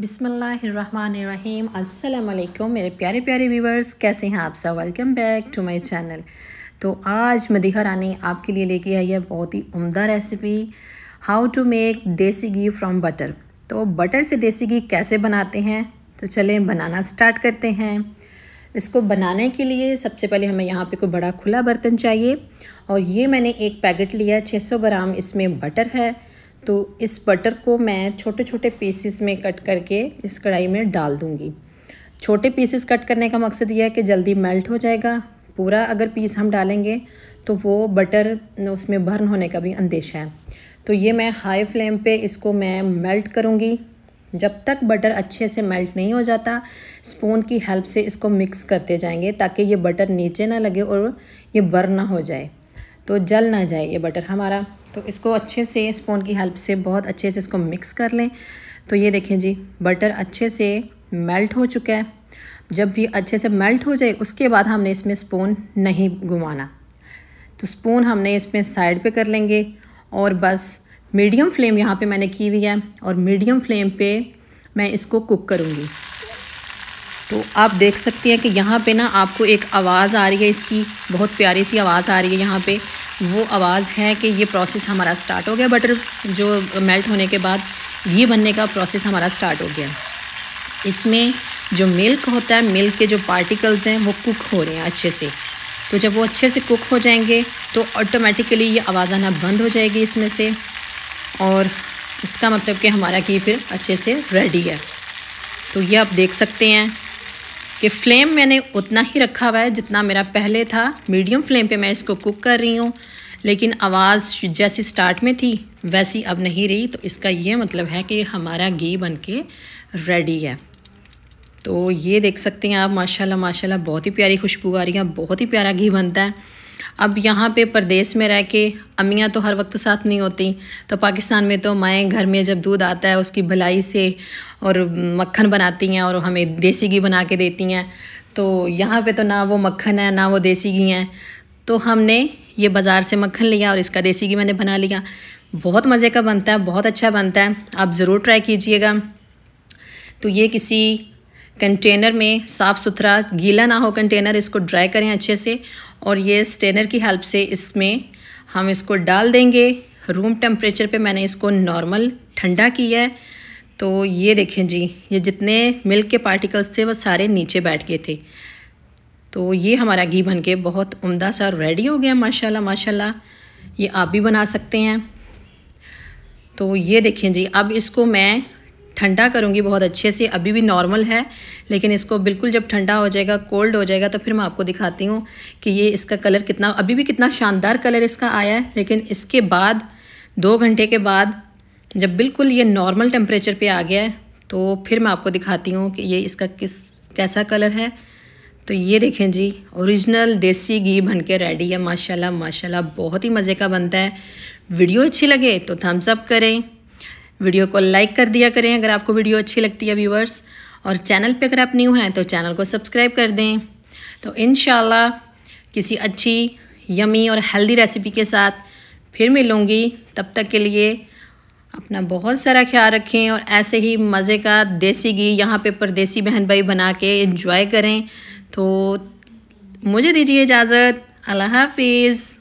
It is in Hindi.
बिसमीम अल्लाम मेरे प्यारे प्यारे व्यूवर्स कैसे हैं आप सब welcome back to my channel तो आज मदीहा रानी आपके लिए लेके आई है बहुत ही उम्दा recipe how to make desi ghee from butter तो बटर से देसी घी कैसे बनाते हैं तो चलें बनाना स्टार्ट करते हैं इसको बनाने के लिए सबसे पहले हमें यहाँ पर कोई बड़ा खुला बर्तन चाहिए और ये मैंने एक पैकेट लिया छः ग्राम इसमें बटर है तो इस बटर को मैं छोटे छोटे पीसेस में कट करके इस कढ़ाई में डाल दूँगी छोटे पीसेस कट करने का मकसद यह है कि जल्दी मेल्ट हो जाएगा पूरा अगर पीस हम डालेंगे तो वो बटर उसमें बर्न होने का भी अंदेशा है तो ये मैं हाई फ्लेम पे इसको मैं मेल्ट करूँगी जब तक बटर अच्छे से मेल्ट नहीं हो जाता स्पून की हेल्प से इसको मिक्स करते जाएंगे ताकि ये बटर नीचे ना लगे और ये बर्न ना हो जाए तो जल ना जाए ये बटर हमारा तो इसको अच्छे से स्पून की हेल्प से बहुत अच्छे से इसको मिक्स कर लें तो ये देखें जी बटर अच्छे से मेल्ट हो चुका है जब भी अच्छे से मेल्ट हो जाए उसके बाद हमने इसमें स्पून नहीं घुमाना तो स्पून हमने इसमें साइड पे कर लेंगे और बस मीडियम फ्लेम यहाँ पे मैंने की हुई है और मीडियम फ्लेम पे मैं इसको कुक करूँगी तो आप देख सकते हैं कि यहाँ पे ना आपको एक आवाज़ आ रही है इसकी बहुत प्यारी सी आवाज़ आ रही है यहाँ पे वो आवाज़ है कि ये प्रोसेस हमारा स्टार्ट हो गया बटर जो मेल्ट होने के बाद घी बनने का प्रोसेस हमारा स्टार्ट हो गया इसमें जो मिल्क होता है मिल्क के जो पार्टिकल्स हैं वो कुक हो रहे हैं अच्छे से तो जब वो अच्छे से कुक हो जाएंगे तो ऑटोमेटिकली ये आवाज़ आना बंद हो जाएगी इसमें से और इसका मतलब कि हमारा घी फिर अच्छे से रेडी है तो ये आप देख सकते हैं कि फ्लेम मैंने उतना ही रखा हुआ है जितना मेरा पहले था मीडियम फ्लेम पे मैं इसको कुक कर रही हूँ लेकिन आवाज़ जैसी स्टार्ट में थी वैसी अब नहीं रही तो इसका ये मतलब है कि हमारा घी बन के रेडी है तो ये देख सकते हैं आप माशाल्लाह माशाल्लाह बहुत ही प्यारी खुशबू आ रही है बहुत ही प्यारा घी बनता है अब यहाँ पे प्रदेश में रह के अमियाँ तो हर वक्त साथ नहीं होती तो पाकिस्तान में तो माएँ घर में जब दूध आता है उसकी भलाई से और मक्खन बनाती हैं और हमें देसी घी बना के देती हैं तो यहाँ पे तो ना वो मक्खन है ना वो देसी घी है तो हमने ये बाज़ार से मक्खन लिया और इसका देसी घी मैंने बना लिया बहुत मज़े का बनता है बहुत अच्छा बनता है आप ज़रूर ट्राई कीजिएगा तो ये किसी कंटेनर में साफ़ सुथरा गीला ना हो कंटेनर इसको ड्राई करें अच्छे से और ये स्टेनर की हेल्प से इसमें हम इसको डाल देंगे रूम टेम्परेचर पे मैंने इसको नॉर्मल ठंडा किया है तो ये देखें जी ये जितने मिल्क के पार्टिकल्स थे वो सारे नीचे बैठ गए थे तो ये हमारा घी बन के बहुत उमदा सा रेडी हो गया माशाल्लाह माशाल्लाह ये आप भी बना सकते हैं तो ये देखें जी अब इसको मैं ठंडा करूँगी बहुत अच्छे से अभी भी नॉर्मल है लेकिन इसको बिल्कुल जब ठंडा हो जाएगा कोल्ड हो जाएगा तो फिर मैं आपको दिखाती हूँ कि ये इसका कलर कितना अभी भी कितना शानदार कलर इसका आया है लेकिन इसके बाद दो घंटे के बाद जब बिल्कुल ये नॉर्मल टेम्परेचर पर आ गया है तो फिर मैं आपको दिखाती हूँ कि ये इसका किस कैसा कलर है तो ये देखें जी ओरिजिनल देसी घी बन के रेडी है माशाल्लाह माशाल्लाह बहुत ही मज़े का बनता है वीडियो अच्छी लगे तो थम्स अप करें वीडियो को लाइक कर दिया करें अगर आपको वीडियो अच्छी लगती है व्यूवर्स और चैनल पे अगर आप न्यू हैं तो चैनल को सब्सक्राइब कर दें तो इन किसी अच्छी यमी और हेल्दी रेसिपी के साथ फिर मिलूँगी तब तक के लिए अपना बहुत सारा ख्याल रखें और ऐसे ही मज़े का देसी घी यहाँ पे परदेसी बहन भाई बना के इन्जॉय करें तो मुझे दीजिए इजाज़त अल्लाह हाफिज़